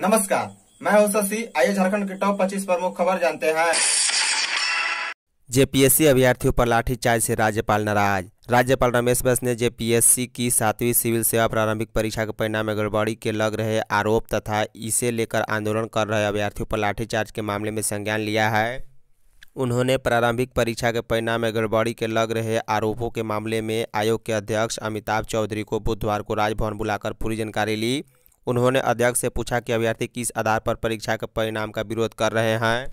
नमस्कार मैं हूं शशि आइए झारखंड के टॉप 25 प्रमुख खबर जानते हैं जेपीएससी अभ्यर्थियों पर लाठीचार्ज से राज्यपाल नाराज राज्यपाल रमेश बस ने जेपीएससी की सातवीं सिविल सेवा प्रारंभिक परीक्षा के परिणाम में गड़बड़ी के लग रहे आरोप तथा इसे लेकर आंदोलन कर रहे अभ्यर्थियों पर लाठीचार्ज के मामले में संज्ञान लिया है उन्होंने प्रारंभिक परीक्षा के परिणाम में गड़बड़ी के लग रहे आरोपों के मामले में आयोग के अध्यक्ष अमिताभ चौधरी को बुधवार को राजभवन बुलाकर पूरी जानकारी ली उन्होंने अध्यक्ष से पूछा कि अभ्यर्थी किस आधार पर परीक्षा के परिणाम का विरोध कर रहे हैं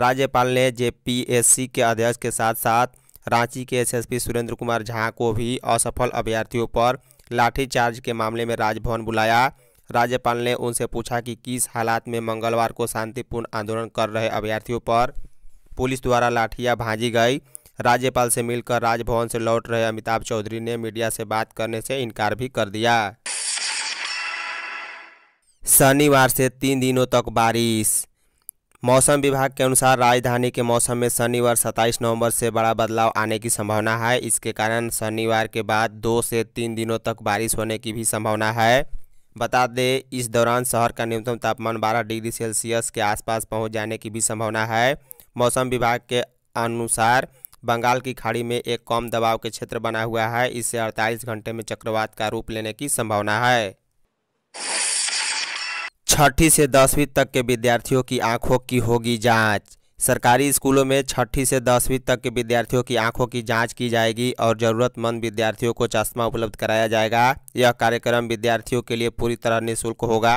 राज्यपाल ने जे के अध्यक्ष के साथ साथ रांची के एसएसपी सुरेंद्र कुमार झा को भी असफल अभ्यर्थियों पर लाठीचार्ज के मामले में राजभवन बुलाया राज्यपाल ने उनसे पूछा कि किस हालात में मंगलवार को शांतिपूर्ण आंदोलन कर रहे अभ्यर्थियों पर पुलिस द्वारा लाठियां भाजी गई राज्यपाल से मिलकर राजभवन से लौट रहे अमिताभ चौधरी ने मीडिया से बात करने से इनकार भी कर दिया शनिवार से तीन दिनों तक बारिश मौसम विभाग के अनुसार राजधानी के मौसम में शनिवार 27 नवंबर से बड़ा बदलाव आने की संभावना है इसके कारण शनिवार के बाद दो से तीन दिनों तक बारिश होने की भी संभावना है बता दें इस दौरान शहर का न्यूनतम तापमान 12 डिग्री सेल्सियस के आसपास पहुंच जाने की भी संभावना है मौसम विभाग के अनुसार बंगाल की खाड़ी में एक कम दबाव के क्षेत्र बना हुआ है इससे अड़तालीस घंटे में चक्रवात का रूप लेने की संभावना है छठी से दसवीं तक के विद्यार्थियों की आंखों की होगी जांच सरकारी स्कूलों में छठी से दसवीं तक के विद्यार्थियों की आंखों की जांच की जाएगी और ज़रूरतमंद विद्यार्थियों को चश्मा उपलब्ध कराया जाएगा यह कार्यक्रम विद्यार्थियों के लिए पूरी तरह निःशुल्क होगा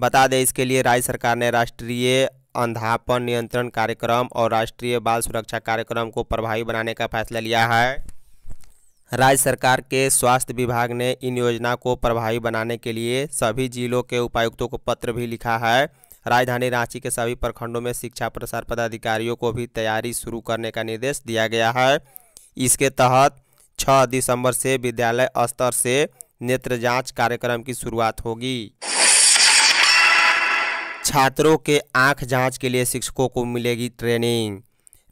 बता दें इसके लिए राज्य सरकार ने राष्ट्रीय अंधापन नियंत्रण कार्यक्रम और राष्ट्रीय बाल सुरक्षा कार्यक्रम को प्रभावी बनाने का फैसला लिया है राज्य सरकार के स्वास्थ्य विभाग ने इन योजना को प्रभावी बनाने के लिए सभी जिलों के उपायुक्तों को पत्र भी लिखा है राजधानी रांची के सभी प्रखंडों में शिक्षा प्रसार पदाधिकारियों को भी तैयारी शुरू करने का निर्देश दिया गया है इसके तहत 6 दिसंबर से विद्यालय स्तर से नेत्र जांच कार्यक्रम की शुरुआत होगी छात्रों के आंख जांच के लिए शिक्षकों को मिलेगी ट्रेनिंग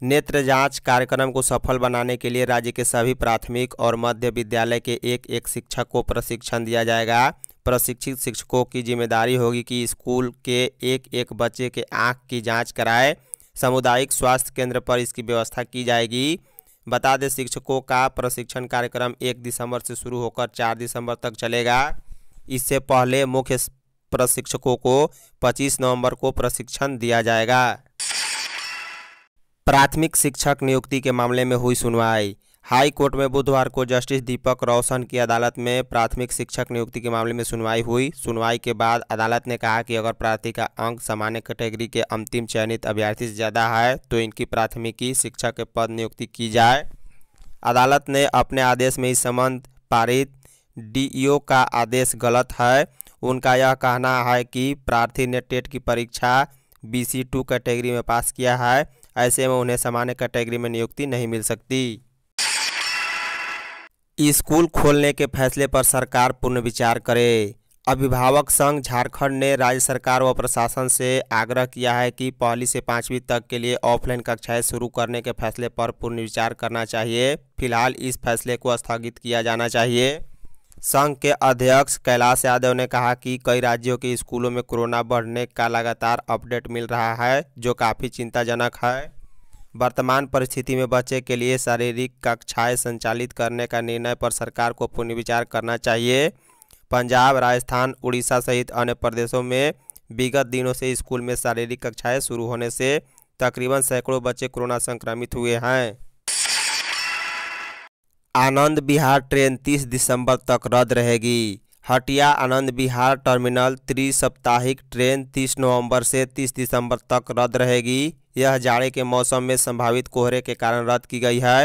नेत्र जांच कार्यक्रम को सफल बनाने के लिए राज्य के सभी प्राथमिक और मध्य विद्यालय के एक एक शिक्षक को प्रशिक्षण दिया जाएगा प्रशिक्षित शिक्षकों की जिम्मेदारी होगी कि स्कूल के एक एक बच्चे के आँख की जाँच कराए सामुदायिक स्वास्थ्य केंद्र पर इसकी व्यवस्था की जाएगी बता दें शिक्षकों का प्रशिक्षण कार्यक्रम एक दिसंबर से शुरू होकर चार दिसंबर तक चलेगा इससे पहले मुख्य प्रशिक्षकों को 25 नवंबर को प्रशिक्षण दिया जाएगा प्राथमिक शिक्षक नियुक्ति के मामले में हुई सुनवाई हाई कोर्ट में बुधवार को जस्टिस दीपक रोशन की अदालत में प्राथमिक शिक्षक नियुक्ति के मामले में सुनवाई हुई सुनवाई के बाद अदालत ने कहा कि अगर प्रार्थी का अंक सामान्य कैटेगरी के अंतिम चयनित अभ्यर्थी से ज़्यादा है तो इनकी प्राथमिकी शिक्षक के पद नियुक्ति की जाए अदालत ने अपने आदेश में इस संबंध पारित डी का आदेश गलत है उनका यह कहना है कि प्रार्थी ने टेट की परीक्षा बी सी टू कैटेगरी में पास किया है ऐसे में उन्हें सामान्य कैटेगरी में नियुक्ति नहीं मिल सकती स्कूल खोलने के फैसले पर सरकार पुनर्विचार विचार करे अभिभावक संघ झारखंड ने राज्य सरकार व प्रशासन से आग्रह किया है कि पहली से पाँचवीं तक के लिए ऑफलाइन कक्षाएं शुरू करने के फैसले पर पुनर्विचार करना चाहिए फिलहाल इस फैसले को स्थगित किया जाना चाहिए संघ के अध्यक्ष कैलाश यादव ने कहा कि कई राज्यों के स्कूलों में कोरोना बढ़ने का लगातार अपडेट मिल रहा है जो काफ़ी चिंताजनक है वर्तमान परिस्थिति में बच्चे के लिए शारीरिक कक्षाएं संचालित करने का निर्णय पर सरकार को पुनर्विचार करना चाहिए पंजाब राजस्थान उड़ीसा सहित अन्य प्रदेशों में विगत दिनों से स्कूल में शारीरिक कक्षाएँ शुरू होने से तकरीबन सैकड़ों बच्चे कोरोना संक्रमित हुए हैं आनंद विहार ट्रेन 30 दिसंबर तक रद्द रहेगी हटिया आनंद विहार टर्मिनल त्रिसप्ताहिक ट्रेन 30 नवंबर से 30 दिसंबर तक रद्द रहेगी यह जाड़े के मौसम में संभावित कोहरे के कारण रद्द की गई है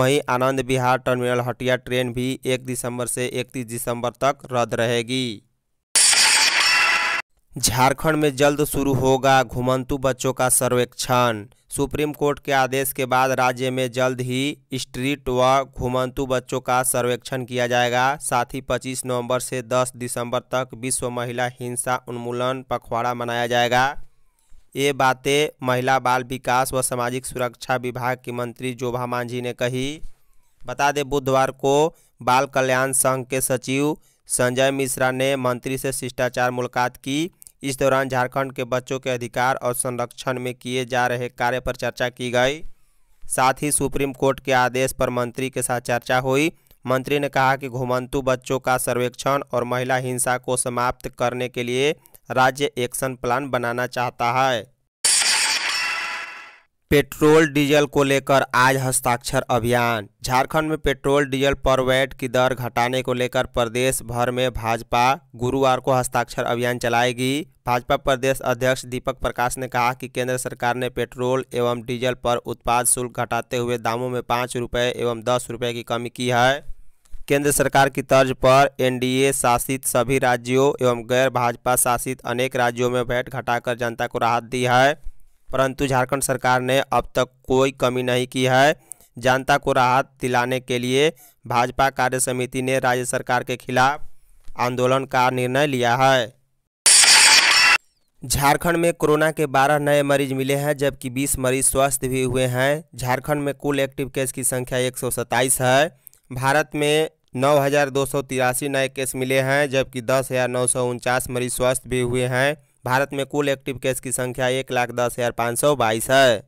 वहीं आनंद विहार टर्मिनल हटिया ट्रेन भी 1 दिसंबर से 31 दिसंबर तक रद्द रहेगी झारखंड में जल्द शुरू होगा घुमंतु बच्चों का सर्वेक्षण सुप्रीम कोर्ट के आदेश के बाद राज्य में जल्द ही स्ट्रीट व घुमंतु बच्चों का सर्वेक्षण किया जाएगा साथ ही 25 नवंबर से 10 दिसंबर तक विश्व महिला हिंसा उन्मूलन पखवाड़ा मनाया जाएगा ये बातें महिला बाल विकास व सामाजिक सुरक्षा विभाग की मंत्री जोभा मांझी ने कही बता दें बुधवार को बाल कल्याण संघ के सचिव संजय मिश्रा ने मंत्री से शिष्टाचार मुलाकात की इस दौरान झारखंड के बच्चों के अधिकार और संरक्षण में किए जा रहे कार्य पर चर्चा की गई साथ ही सुप्रीम कोर्ट के आदेश पर मंत्री के साथ चर्चा हुई मंत्री ने कहा कि घुमंतु बच्चों का सर्वेक्षण और महिला हिंसा को समाप्त करने के लिए राज्य एक्शन प्लान बनाना चाहता है पेट्रोल डीजल को लेकर आज हस्ताक्षर अभियान झारखंड में पेट्रोल डीजल पर वैट की दर घटाने को लेकर प्रदेश भर में भाजपा गुरुवार को हस्ताक्षर अभियान चलाएगी भाजपा प्रदेश अध्यक्ष दीपक प्रकाश ने कहा कि केंद्र सरकार ने पेट्रोल एवं डीजल पर उत्पाद शुल्क घटाते हुए दामों में पाँच रुपये एवं दस रुपये की कमी की है केंद्र सरकार की तर्ज पर एनडीए शासित सभी राज्यों एवं गैर भाजपा शासित अनेक राज्यों में वैट घटाकर जनता को राहत दी है परंतु झारखंड सरकार ने अब तक कोई कमी नहीं की है जनता को राहत दिलाने के लिए भाजपा कार्य समिति ने राज्य सरकार के खिलाफ आंदोलन का निर्णय लिया है झारखंड में कोरोना के 12 नए मरीज मिले हैं जबकि 20 मरीज स्वस्थ भी हुए हैं झारखंड में कुल एक्टिव केस की संख्या एक है भारत में नौ नए केस मिले हैं जबकि दस मरीज स्वस्थ भी हुए हैं भारत में कुल एक्टिव केस की संख्या एक लाख दस हजार पाँच सौ बाईस है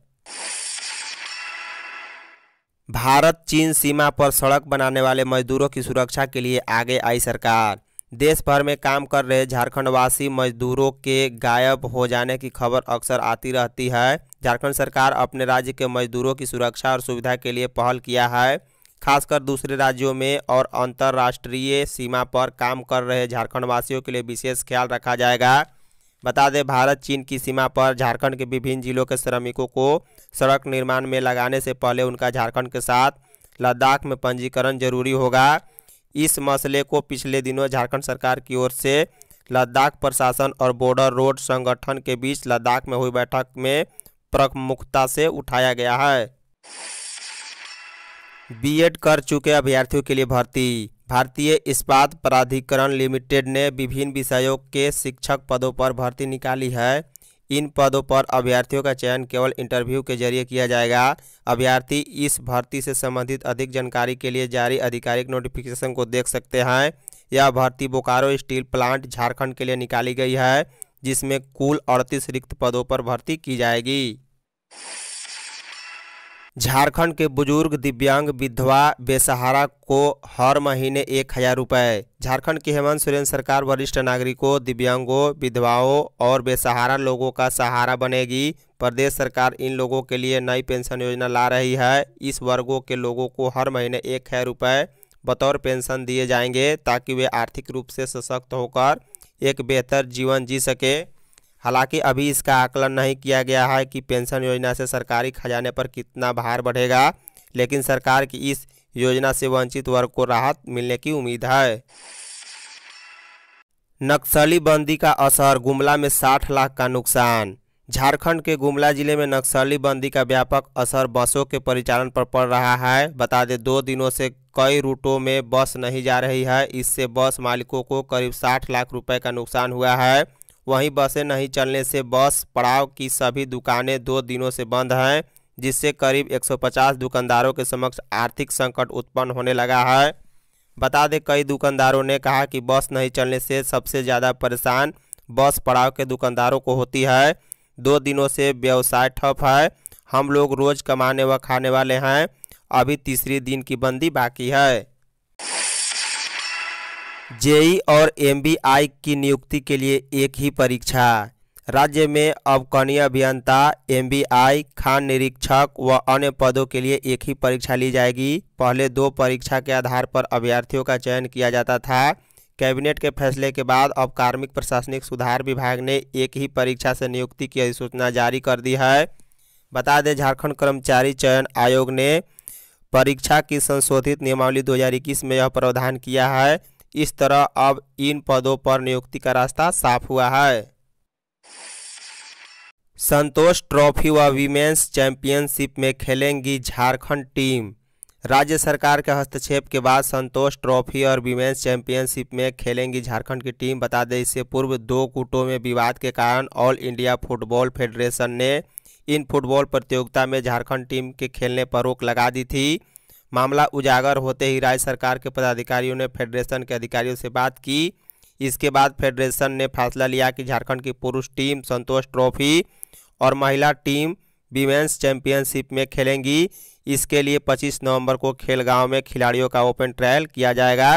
भारत चीन सीमा पर सड़क बनाने वाले मजदूरों की सुरक्षा के लिए आगे आई सरकार देश भर में काम कर रहे झारखंडवासी मजदूरों के गायब हो जाने की खबर अक्सर आती रहती है झारखंड सरकार अपने राज्य के मजदूरों की सुरक्षा और सुविधा के लिए पहल किया है खासकर दूसरे राज्यों में और अंतर्राष्ट्रीय सीमा पर काम कर रहे झारखंडवासियों के लिए विशेष ख्याल रखा जाएगा बता दें भारत चीन की सीमा पर झारखंड के विभिन्न जिलों के श्रमिकों को सड़क निर्माण में लगाने से पहले उनका झारखंड के साथ लद्दाख में पंजीकरण जरूरी होगा इस मसले को पिछले दिनों झारखंड सरकार की ओर से लद्दाख प्रशासन और बॉर्डर रोड संगठन के बीच लद्दाख में हुई बैठक में प्रमुखता से उठाया गया है बीएड कर चुके अभ्यर्थियों के लिए भर्ती भारतीय इस्पात प्राधिकरण लिमिटेड ने विभिन्न विषयों के शिक्षक पदों पर भर्ती निकाली है इन पदों पर अभ्यर्थियों का चयन केवल इंटरव्यू के जरिए किया जाएगा अभ्यर्थी इस भर्ती से संबंधित अधिक जानकारी के लिए जारी आधिकारिक नोटिफिकेशन को देख सकते हैं यह भर्ती बोकारो स्टील प्लांट झारखंड के लिए निकाली गई है जिसमें कुल अड़तीस रिक्त पदों पर भर्ती की जाएगी झारखंड के बुजुर्ग दिव्यांग विधवा बेसहारा को हर महीने एक हजार रुपये झारखंड की हेमंत सोरेन सरकार वरिष्ठ नागरिकों दिव्यांगों विधवाओं और बेसहारा लोगों का सहारा बनेगी प्रदेश सरकार इन लोगों के लिए नई पेंशन योजना ला रही है इस वर्गों के लोगों को हर महीने एक हजार रुपये बतौर पेंशन दिए जाएंगे ताकि वे आर्थिक रूप से सशक्त होकर एक बेहतर जीवन जी सके हालांकि अभी इसका आकलन नहीं किया गया है कि पेंशन योजना से सरकारी खजाने पर कितना भार बढ़ेगा लेकिन सरकार की इस योजना से वंचित वर्ग को राहत मिलने की उम्मीद है नक्सली बंदी का असर गुमला में 60 लाख का नुकसान झारखंड के गुमला जिले में नक्सली बंदी का व्यापक असर बसों के परिचालन पर पड़ रहा है बता दें दो दिनों से कई रूटों में बस नहीं जा रही है इससे बस मालिकों को करीब 60 लाख रुपए का नुकसान हुआ है वहीं बसें नहीं चलने से बस पड़ाव की सभी दुकानें दो दिनों से बंद हैं जिससे करीब 150 दुकानदारों के समक्ष आर्थिक संकट उत्पन्न होने लगा है बता दें कई दुकानदारों ने कहा कि बस नहीं चलने से सबसे ज़्यादा परेशान बस पड़ाव के दुकानदारों को होती है दो दिनों से व्यवसाय ठप है हम लोग रोज़ कमाने व वा खाने वाले हैं अभी तीसरे दिन की बंदी बाकी है जेई और एमबीआई की नियुक्ति के लिए एक ही परीक्षा राज्य में अब कनीय अभियंता एमबीआई खान निरीक्षक व अन्य पदों के लिए एक ही परीक्षा ली जाएगी पहले दो परीक्षा के आधार पर अभ्यर्थियों का चयन किया जाता था कैबिनेट के फैसले के बाद अब कार्मिक प्रशासनिक सुधार विभाग ने एक ही परीक्षा से नियुक्ति की अधिसूचना जारी कर दी है बता दें झारखंड कर्मचारी चयन आयोग ने परीक्षा की संशोधित नियमावली 2021 में यह प्रावधान किया है इस तरह अब इन पदों पर नियुक्ति का रास्ता साफ हुआ है संतोष ट्रॉफी व वीमेंस चैंपियनशिप में खेलेंगी झारखंड टीम राज्य सरकार के हस्तक्षेप के बाद संतोष ट्रॉफी और वीमेंस चैंपियनशिप में खेलेंगी झारखंड की टीम बता दें इससे पूर्व दो गुटों में विवाद के कारण ऑल इंडिया फुटबॉल फेडरेशन ने इन फुटबॉल प्रतियोगिता में झारखंड टीम के खेलने पर रोक लगा दी थी मामला उजागर होते ही राज्य सरकार के पदाधिकारियों ने फेडरेशन के अधिकारियों से बात की इसके बाद फेडरेशन ने फैसला लिया कि झारखंड की पुरुष टीम संतोष ट्रॉफी और महिला टीम विमेंस चैंपियनशिप में खेलेंगी इसके लिए 25 नवंबर को खेलगांव में खिलाड़ियों का ओपन ट्रायल किया जाएगा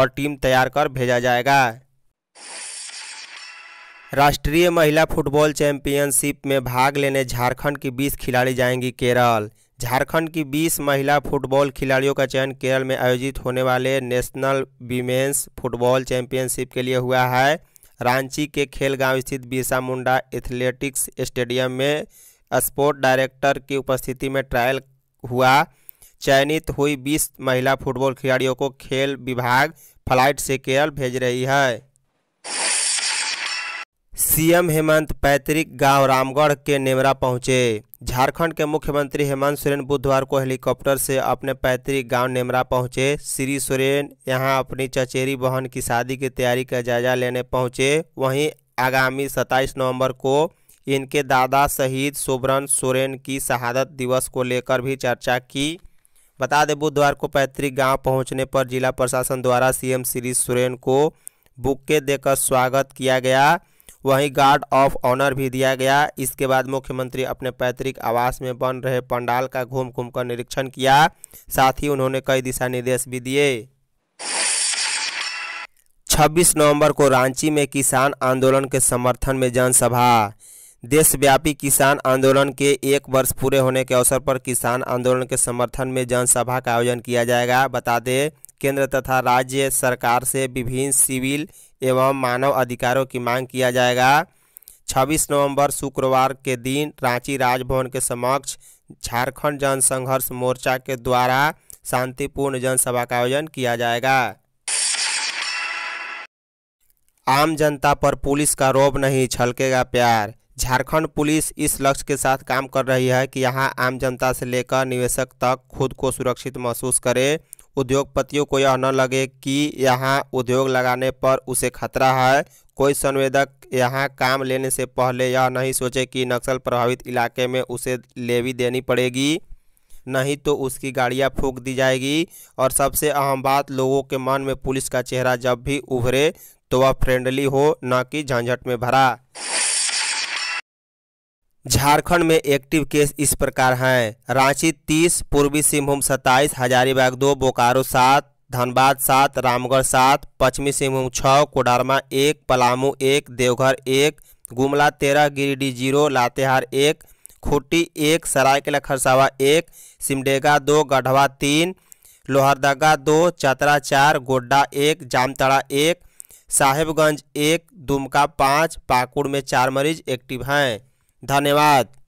और टीम तैयार कर भेजा जाएगा राष्ट्रीय महिला फुटबॉल चैंपियनशिप में भाग लेने झारखंड की 20 खिलाड़ी जाएंगी केरल झारखंड की 20 महिला फुटबॉल खिलाड़ियों का चयन केरल में आयोजित होने वाले नेशनल वीमेंस फुटबॉल चैंपियनशिप के लिए हुआ है रांची के खेलगांव स्थित बिरसा मुंडा एथलेटिक्स स्टेडियम में स्पोर्ट डायरेक्टर की उपस्थिति में ट्रायल हुआ चयनित हुई 20 महिला फुटबॉल खिलाड़ियों को खेल विभाग फ्लाइट से केरल भेज रही है सीएम हेमंत पैतृक गांव रामगढ़ के नेमरा पहुंचे झारखंड के मुख्यमंत्री हेमंत सोरेन बुधवार को हेलीकॉप्टर से अपने पैतृक गांव नेमरा पहुंचे श्री सोरेन यहां अपनी चचेरी बहन की शादी की तैयारी का जायजा लेने पहुंचे वहीं आगामी 27 नवंबर को इनके दादा शहीद सुब्रन सोरेन की शहादत दिवस को लेकर भी चर्चा की बता दें बुधवार को पैतृक गाँव पहुँचने पर जिला प्रशासन द्वारा सीएम श्री सोरेन को बुक्के देकर स्वागत किया गया वहीं गार्ड ऑफ ऑनर भी दिया गया इसके बाद मुख्यमंत्री अपने पैतृक आवास में बन रहे पंडाल का घूम घूम कर निरीक्षण किया साथ ही उन्होंने कई दिशा निर्देश भी दिए 26 नवंबर को रांची में किसान आंदोलन के समर्थन में जनसभा देशव्यापी किसान आंदोलन के एक वर्ष पूरे होने के अवसर पर किसान आंदोलन के समर्थन में जनसभा का आयोजन किया जाएगा बता दें केंद्र तथा राज्य सरकार से विभिन्न सिविल एवं मानव अधिकारों की मांग किया जाएगा 26 नवंबर शुक्रवार के दिन रांची राजभवन के समक्ष झारखंड जनसंघर्ष मोर्चा के द्वारा शांतिपूर्ण जनसभा का आयोजन किया जाएगा आम जनता पर पुलिस का रोब नहीं छलकेगा प्यार झारखंड पुलिस इस लक्ष्य के साथ काम कर रही है कि यहाँ आम जनता से लेकर निवेशक तक खुद को सुरक्षित महसूस करे उद्योगपतियों को यह न लगे कि यहाँ उद्योग लगाने पर उसे खतरा है कोई संवेदक यहाँ काम लेने से पहले यह नहीं सोचे कि नक्सल प्रभावित इलाके में उसे लेवी देनी पड़ेगी नहीं तो उसकी गाड़ियाँ फूक दी जाएगी और सबसे अहम बात लोगों के मन में पुलिस का चेहरा जब भी उभरे तो वह फ्रेंडली हो न कि झंझट में भरा झारखंड में एक्टिव केस इस प्रकार हैं रांची तीस पूर्वी सिंहभूम सत्ताईस हजारीबाग दो बोकारो सात धनबाद सात रामगढ़ सात पश्चिमी सिंहभूम छः कोडरमा एक पलामू एक देवघर एक गुमला तेरह गिरिडीह जीरो लातेहार एक खुट्टी एक सरायकेला खरसावा एक सिमडेगा दो गढ़वा तीन लोहरदगा दो चतरा चार गोड्डा एक जामतड़ा एक साहेबगंज एक दुमका पाँच पाकुड़ में चार मरीज एक्टिव हैं धन्यवाद